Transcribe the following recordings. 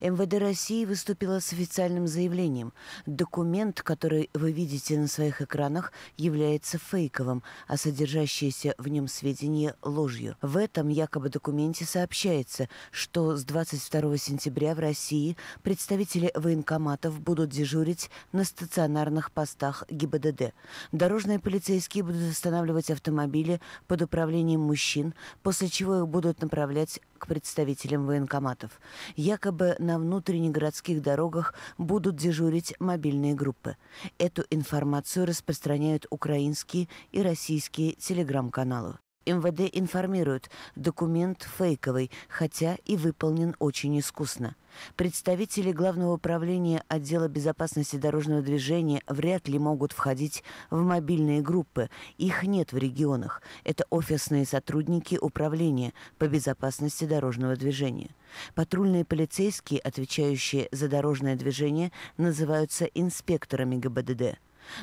МВД России выступила с официальным заявлением. Документ, который вы видите на своих экранах, является фейковым, а содержащиеся в нем сведения – ложью. В этом якобы документе сообщается, что с 22 сентября в России представители военкоматов будут дежурить на стационарных постах ГИБДД. Дорожные полицейские будут останавливать автомобили под управлением мужчин, после чего их будут направлять к представителям военкоматов. Якобы на внутреннегородских дорогах будут дежурить мобильные группы. Эту информацию распространяют украинские и российские телеграм-каналы. МВД информирует, документ фейковый, хотя и выполнен очень искусно. Представители Главного управления отдела безопасности дорожного движения вряд ли могут входить в мобильные группы. Их нет в регионах. Это офисные сотрудники управления по безопасности дорожного движения. Патрульные полицейские, отвечающие за дорожное движение, называются инспекторами ГБДД.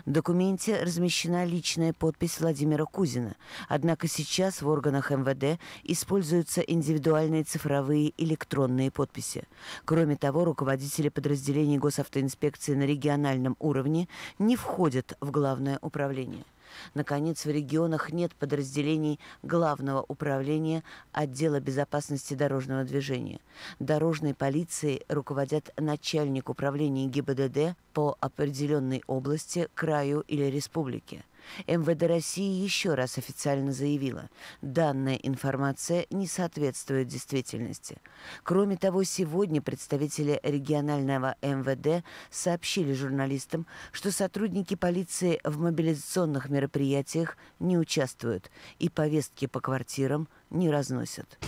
В документе размещена личная подпись Владимира Кузина, однако сейчас в органах МВД используются индивидуальные цифровые электронные подписи. Кроме того, руководители подразделений госавтоинспекции на региональном уровне не входят в главное управление. Наконец, в регионах нет подразделений Главного управления отдела безопасности дорожного движения. Дорожной полицией руководят начальник управления ГИБДД по определенной области, краю или республике. МВД России еще раз официально заявила, данная информация не соответствует действительности. Кроме того, сегодня представители регионального МВД сообщили журналистам, что сотрудники полиции в мобилизационных мероприятиях не участвуют и повестки по квартирам не разносят.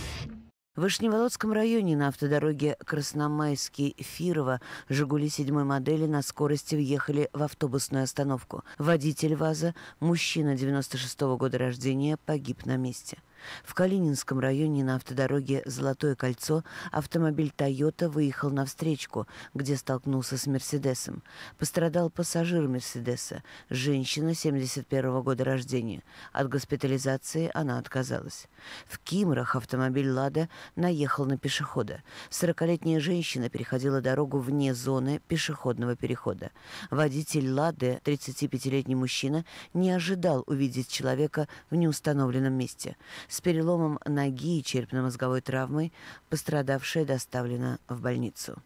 В Вышневолодском районе на автодороге Красномайский-Фирова «Жигули» седьмой модели на скорости въехали в автобусную остановку. Водитель ВАЗа, мужчина 96 -го года рождения, погиб на месте. В Калининском районе на автодороге «Золотое кольцо» автомобиль «Тойота» выехал на встречку, где столкнулся с «Мерседесом». Пострадал пассажир «Мерседеса», женщина 71 -го года рождения. От госпитализации она отказалась. В Кимрах автомобиль «Лада» наехал на пешехода. 40-летняя женщина переходила дорогу вне зоны пешеходного перехода. Водитель «Лады», 35-летний мужчина, не ожидал увидеть человека в неустановленном месте с переломом ноги и черепно-мозговой травмой, пострадавшая доставлена в больницу.